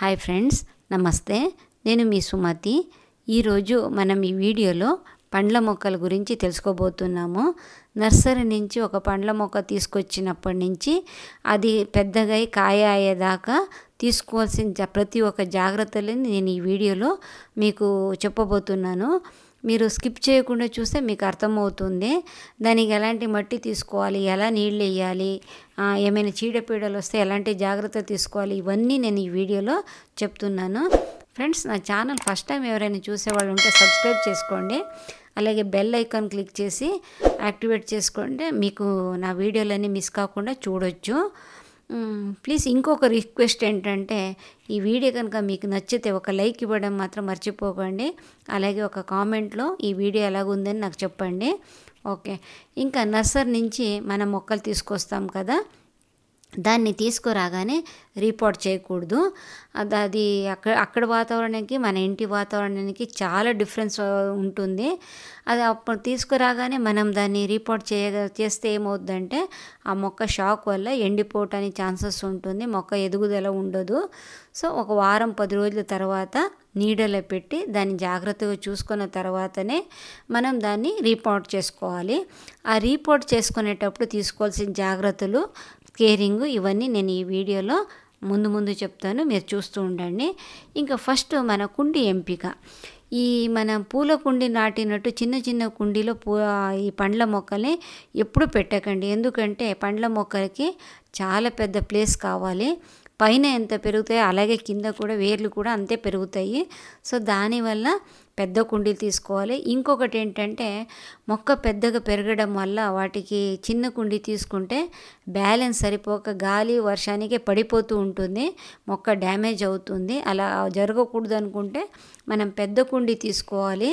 hi friends నమస్తే నేను మీ సుమతి ఈరోజు మనం ఈ వీడియోలో పండ్ల మొక్కల గురించి తెలుసుకోబోతున్నాము నర్సరీ నుంచి ఒక పండ్ల మొక్క తీసుకొచ్చినప్పటి నుంచి అది పెద్దగా కాయ అయ్యేదాకా తీసుకోవాల్సిన ప్రతి ఒక్క జాగ్రత్తలని నేను ఈ వీడియోలో మీకు చెప్పబోతున్నాను మీరు స్కిప్ చేయకుండా చూస్తే మీకు అర్థమవుతుంది దానికి ఎలాంటి మట్టి తీసుకోవాలి ఎలా నీళ్ళు వేయాలి ఏమైనా చీడపీడలు వస్తే ఎలాంటి జాగ్రత్త తీసుకోవాలి ఇవన్నీ నేను ఈ వీడియోలో చెప్తున్నాను ఫ్రెండ్స్ నా ఛానల్ ఫస్ట్ టైం ఎవరైనా చూసేవాళ్ళు ఉంటే సబ్స్క్రైబ్ చేసుకోండి అలాగే బెల్ ఐకాన్ క్లిక్ చేసి యాక్టివేట్ చేసుకుంటే మీకు నా వీడియోలన్నీ మిస్ కాకుండా చూడొచ్చు ప్లీజ్ ఇంకొక రిక్వెస్ట్ ఏంటంటే ఈ వీడియో కనుక మీకు నచ్చితే ఒక లైక్ ఇవ్వడం మాత్రం మర్చిపోకండి అలాగే ఒక కామెంట్లో ఈ వీడియో ఎలాగుందని నాకు చెప్పండి ఓకే ఇంకా నర్సరీ నుంచి మనం మొక్కలు తీసుకొస్తాం కదా దాన్ని తీసుకురాగానే రిపోర్ట్ చేయకూడదు అది అది అక్కడ అక్కడ వాతావరణానికి మన ఇంటి వాతావరణానికి చాలా డిఫరెన్స్ ఉంటుంది అది అప్పుడు తీసుకురాగానే మనం దాన్ని రిపోర్ట్ చేయ చేస్తే ఏమవుతుందంటే ఆ మొక్క షాక్ వల్ల ఎండిపోవటానికి ఛాన్సెస్ ఉంటుంది మొక్క ఎదుగుదల ఉండదు సో ఒక వారం పది రోజుల తర్వాత నీడలో పెట్టి దాన్ని జాగ్రత్తగా చూసుకున్న తర్వాతనే మనం దాన్ని రీపోర్ట్ చేసుకోవాలి ఆ రీపోర్ట్ చేసుకునేటప్పుడు తీసుకోవాల్సిన జాగ్రత్తలు కేరింగ్ ఇవన్నీ నేను ఈ వీడియోలో ముందు ముందు చెప్తాను మీరు చూస్తూ ఉండండి ఇంకా ఫస్ట్ మన కుండి ఎంపిక ఈ మనం పూల కుండి నాటినట్టు చిన్న చిన్న కుండీలో పూ ఈ పండ్ల మొక్కల్ని ఎప్పుడు పెట్టకండి ఎందుకంటే పండ్ల మొక్కలకి చాలా పెద్ద ప్లేస్ కావాలి పైన ఎంత పెరుగుతాయో అలాగే కింద కూడా వేర్లు కూడా అంతే పెరుగుతాయి సో దానివల్ల పెద్ద కుండీలు తీసుకోవాలి ఇంకొకటి ఏంటంటే మొక్క పెద్దగా పెరగడం వల్ల వాటికి చిన్న కుండీ తీసుకుంటే బ్యాలెన్స్ సరిపోక గాలి వర్షానికి పడిపోతూ ఉంటుంది మొక్క డ్యామేజ్ అవుతుంది అలా జరగకూడదు అనుకుంటే మనం పెద్ద కుండీ తీసుకోవాలి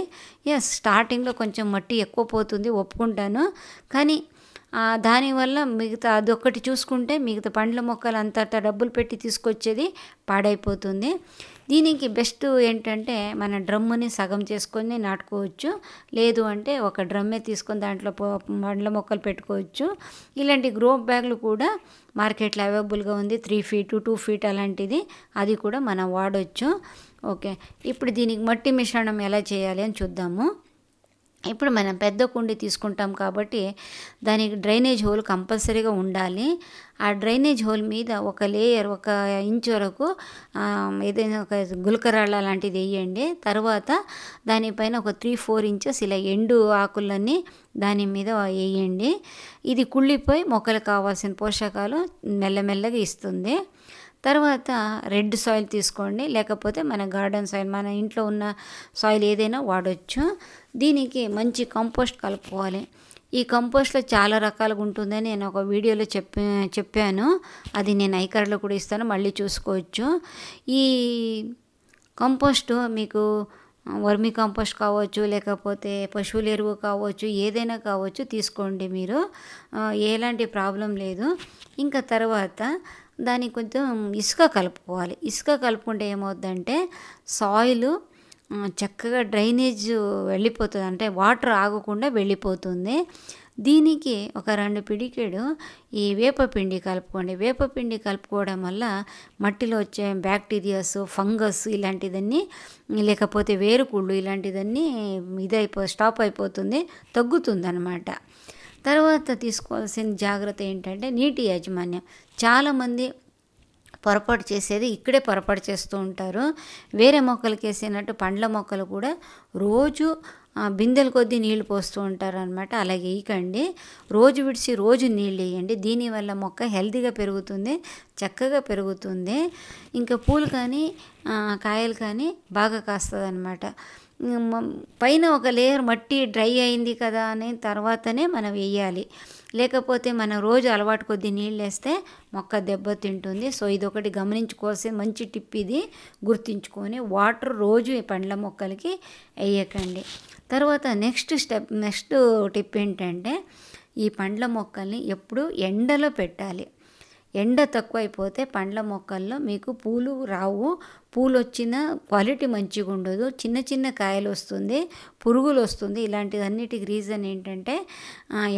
స్టార్టింగ్లో కొంచెం మట్టి ఎక్కువ పోతుంది ఒప్పుకుంటాను కానీ దానివల్ల మిగతా అది ఒక్కటి చూసుకుంటే మిగతా పండ్ల మొక్కలు అంతంత డబ్బులు పెట్టి తీసుకొచ్చేది పాడైపోతుంది దీనికి బెస్ట్ ఏంటంటే మన డ్రమ్ముని సగం చేసుకొని నాటుకోవచ్చు లేదు అంటే ఒక డ్రమ్మే తీసుకొని దాంట్లో పండ్ల మొక్కలు పెట్టుకోవచ్చు ఇలాంటి గ్రో బ్యాగ్లు కూడా మార్కెట్లో అవైలబుల్గా ఉంది త్రీ ఫీట్ టూ ఫీట్ అలాంటిది అది కూడా మనం వాడవచ్చు ఓకే ఇప్పుడు దీనికి మట్టి మిశ్రణం ఎలా చేయాలి అని చూద్దాము ఇప్పుడు మనం పెద్ద కుండి తీసుకుంటాం కాబట్టి దానికి డ్రైనేజ్ హోల్ కంపల్సరీగా ఉండాలి ఆ డ్రైనేజ్ హోల్ మీద ఒక లేయర్ ఒక ఇంచ్ వరకు ఏదైనా ఒక గులకరాళ్ళ లాంటిది వేయండి తర్వాత దానిపైన ఒక త్రీ ఫోర్ ఇంచెస్ ఇలా ఎండు ఆకులన్నీ దాని మీద వేయండి ఇది కుళ్ళిపోయి మొక్కలు కావాల్సిన పోషకాలు మెల్లమెల్లగా ఇస్తుంది తర్వాత రెడ్ సాయిల్ తీసుకోండి లేకపోతే మన గార్డెన్ సాయిల్ మన ఇంట్లో ఉన్న సాయిల్ ఏదైనా వాడచ్చు దీనికి మంచి కంపోస్ట్ కలుపుకోవాలి ఈ కంపోస్ట్లో చాలా రకాలుగా ఉంటుందని నేను ఒక వీడియోలో చెప్పి చెప్పాను అది నేను ఐకార్లో కూడా ఇస్తాను మళ్ళీ చూసుకోవచ్చు ఈ కంపోస్ట్ మీకు వర్మి కంపోస్ట్ కావచ్చు లేకపోతే పశువుల ఎరువు కావచ్చు ఏదైనా కావచ్చు తీసుకోండి మీరు ఎలాంటి ప్రాబ్లం లేదు ఇంకా తర్వాత దానికి కొంచెం ఇసుక కలుపుకోవాలి ఇసుక కలుపుకుంటే ఏమవుతుందంటే సాయిల్ చక్కగా డ్రైనేజ్ వెళ్ళిపోతుంది అంటే వాటర్ ఆగకుండా వెళ్ళిపోతుంది దీనికి ఒక రెండు పిడికెడు ఈ వేపపిండి కలుపుకోండి వేపపిండి కలుపుకోవడం వల్ల మట్టిలో వచ్చే బ్యాక్టీరియాస్ ఫంగస్ ఇలాంటిదన్నీ లేకపోతే వేరుకుళ్ళు ఇలాంటిదన్నీ ఇదైపో స్టాప్ అయిపోతుంది తగ్గుతుంది అన్నమాట తర్వాత తీసుకోవాల్సిన జాగ్రత్త ఏంటంటే నీటి యాజమాన్యం చాలామంది పొరపాటు చేసేది ఇక్కడే పొరపాటు చేస్తూ ఉంటారు వేరే మొక్కలకి వేసినట్టు పండ్ల మొక్కలు కూడా రోజు బిందెల కొద్దీ నీళ్లు పోస్తూ ఉంటారనమాట అలాగే వేయకండి రోజు విడిచి రోజు నీళ్ళు వేయండి దీనివల్ల మొక్క హెల్తీగా పెరుగుతుంది చక్కగా పెరుగుతుంది ఇంకా పూలు కానీ కాయలు కానీ బాగా కాస్తుంది అనమాట పైన ఒక లేయర్ మట్టి డ్రై అయింది కదా అని తర్వాతనే మనం వేయాలి లేకపోతే మనం రోజు అలవాటు కొద్ది నీళ్ళు వేస్తే మొక్క దెబ్బతింటుంది సో ఇది ఒకటి గమనించుకోవాల్సి మంచి టిప్ ఇది గుర్తుంచుకొని వాటర్ రోజు పండ్ల మొక్కలకి వేయకండి తర్వాత నెక్స్ట్ స్టెప్ నెక్స్ట్ టిప్ ఏంటంటే ఈ పండ్ల మొక్కల్ని ఎప్పుడు ఎండలో పెట్టాలి ఎండ తక్కువైపోతే పండ్ల మొక్కల్లో మీకు పూలు రావు పూలు వచ్చిన క్వాలిటీ మంచిగా ఉండదు చిన్న చిన్న కాయలు వస్తుంది పురుగులు వస్తుంది ఇలాంటివన్నిటికి రీజన్ ఏంటంటే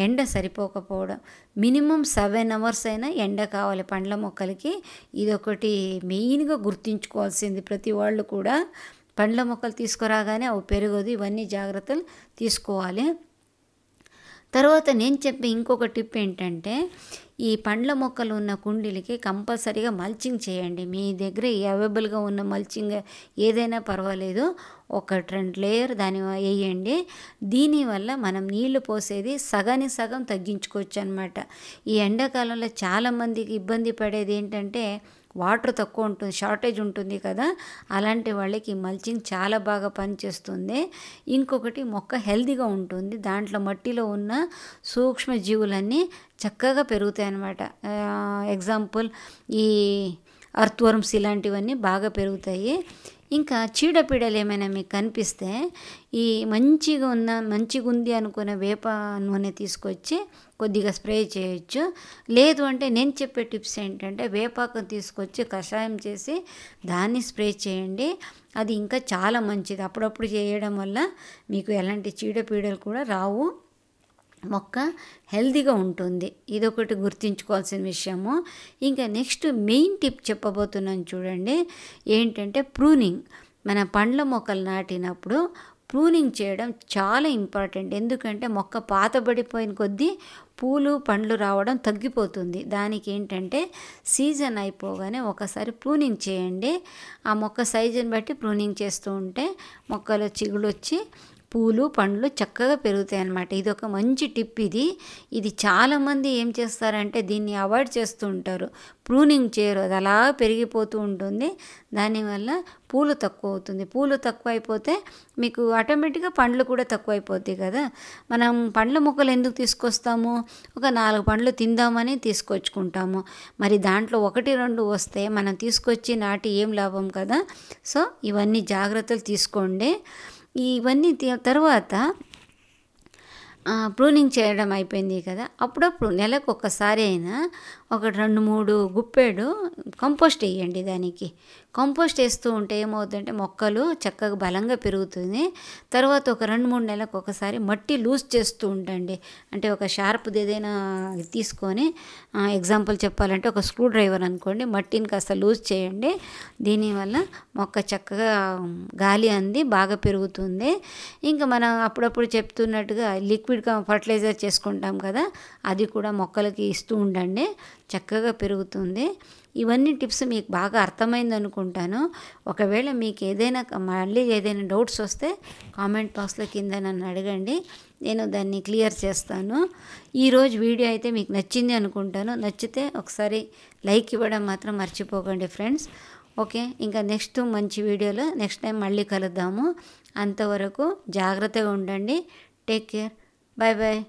ఎండ సరిపోకపోవడం మినిమం సెవెన్ అవర్స్ అయినా ఎండ కావాలి పండ్ల మొక్కలకి ఇదొకటి మెయిన్గా గుర్తుంచుకోవాల్సింది ప్రతి వాళ్ళు కూడా పండ్ల మొక్కలు తీసుకురాగానే అవి పెరగదు ఇవన్నీ జాగ్రత్తలు తీసుకోవాలి తర్వాత నేను చెప్పే ఇంకొక టిప్ ఏంటంటే ఈ పండ్ల మొక్కలు ఉన్న కుండీలకి కంపల్సరీగా మల్చింగ్ చేయండి మీ దగ్గర అవైలబుల్గా ఉన్న మల్చింగ్ ఏదైనా పర్వాలేదు ఒక ట్రెండ్ లేయర్ దాని వేయండి దీనివల్ల మనం నీళ్లు పోసేది సగాని సగం తగ్గించుకోవచ్చు అనమాట ఈ ఎండాకాలంలో చాలామందికి ఇబ్బంది పడేది ఏంటంటే వాటర్ తక్కువ ఉంటుంది షార్టేజ్ ఉంటుంది కదా అలాంటి వాళ్ళకి మల్చింగ్ చాలా బాగా పనిచేస్తుంది ఇంకొకటి మొక్క హెల్దీగా ఉంటుంది దాంట్లో మట్టిలో ఉన్న సూక్ష్మ జీవులన్నీ చక్కగా పెరుగుతాయి అన్నమాట ఎగ్జాంపుల్ ఈ అర్త్వర్మ్స్ ఇలాంటివన్నీ బాగా పెరుగుతాయి ఇంకా చీడపీడలు ఏమైనా మీకు కనిపిస్తే ఈ మంచిగా ఉన్న మంచిగా ఉంది అనుకునే వేప నూనె తీసుకొచ్చి కొద్దిగా స్ప్రే చేయొచ్చు లేదు అంటే నేను చెప్పే టిప్స్ ఏంటంటే వేపాకం తీసుకొచ్చి కషాయం చేసి దాన్ని స్ప్రే చేయండి అది ఇంకా చాలా మంచిది అప్పుడప్పుడు చేయడం వల్ల మీకు ఎలాంటి చీడపీడలు కూడా రావు మొక్క హెల్దీగా ఉంటుంది ఇదొకటి గుర్తుంచుకోవాల్సిన విషయము ఇంకా నెక్స్ట్ మెయిన్ టిప్ చెప్పబోతున్నాను చూడండి ఏంటంటే ప్రూనింగ్ మన పండ్ల మొక్కలు నాటినప్పుడు ప్రూనింగ్ చేయడం చాలా ఇంపార్టెంట్ ఎందుకంటే మొక్క పాతబడిపోయిన కొద్దీ పూలు పండ్లు రావడం తగ్గిపోతుంది దానికి ఏంటంటే సీజన్ అయిపోగానే ఒకసారి ప్రూనింగ్ చేయండి ఆ మొక్క సైజుని బట్టి ప్రూనింగ్ చేస్తూ ఉంటే మొక్కలో చిగులు వచ్చి పూలు పండ్లు చక్కగా పెరుగుతాయి అన్నమాట ఇది ఒక మంచి టిప్ ఇది ఇది చాలామంది ఏం చేస్తారంటే దీన్ని అవాయిడ్ చేస్తూ ఉంటారు ప్రూనింగ్ చేయరు అది అలా పెరిగిపోతూ ఉంటుంది దానివల్ల పూలు తక్కువ అవుతుంది పూలు తక్కువ అయిపోతే మీకు ఆటోమేటిక్గా పండ్లు కూడా తక్కువ అయిపోతాయి కదా మనం పండ్ల మొక్కలు ఎందుకు తీసుకొస్తాము ఒక నాలుగు పండ్లు తిందామని తీసుకొచ్చుకుంటాము మరి దాంట్లో ఒకటి రెండు వస్తే మనం తీసుకొచ్చి నాటి ఏం లాభం కదా సో ఇవన్నీ జాగ్రత్తలు తీసుకోండి ఇవన్నీ తర్వాత ప్రూనింగ్ చేయడం అయిపోయింది కదా అప్పుడప్పుడు నెలకు ఒక్కసారి అయినా ఒక రెండు మూడు గుప్పెడు కంపోస్ట్ వేయండి దానికి కంపోస్ట్ వేస్తూ ఉంటే ఏమవుతుందంటే మొక్కలు చక్కగా బలంగా పెరుగుతుంది తర్వాత ఒక రెండు మూడు నెలలకు ఒకసారి మట్టి లూజ్ చేస్తూ ఉండండి అంటే ఒక షార్ప్ది ఏదైనా తీసుకొని ఎగ్జాంపుల్ చెప్పాలంటే ఒక స్క్రూ డ్రైవర్ అనుకోండి మట్టిని కాస్త లూజ్ చేయండి దీనివల్ల మొక్క చక్కగా గాలి అంది బాగా పెరుగుతుంది ఇంకా మనం అప్పుడప్పుడు చెప్తున్నట్టుగా లిక్విడ్ లిక్విడ్ ఫర్టిలైజర్ చేసుకుంటాం కదా అది కూడా మొక్కలకి ఇస్తూ ఉండండి చక్కగా పెరుగుతుంది ఇవన్నీ టిప్స్ మీకు బాగా అర్థమైంది అనుకుంటాను ఒకవేళ మీకు ఏదైనా మళ్ళీ ఏదైనా డౌట్స్ వస్తే కామెంట్ బాక్స్లో కింద నన్ను అడగండి నేను దాన్ని క్లియర్ చేస్తాను ఈరోజు వీడియో అయితే మీకు నచ్చింది అనుకుంటాను నచ్చితే ఒకసారి లైక్ ఇవ్వడం మాత్రం మర్చిపోకండి ఫ్రెండ్స్ ఓకే ఇంకా నెక్స్ట్ మంచి వీడియోలో నెక్స్ట్ టైం మళ్ళీ కలుద్దాము అంతవరకు జాగ్రత్తగా ఉండండి టేక్ కేర్ 拜拜。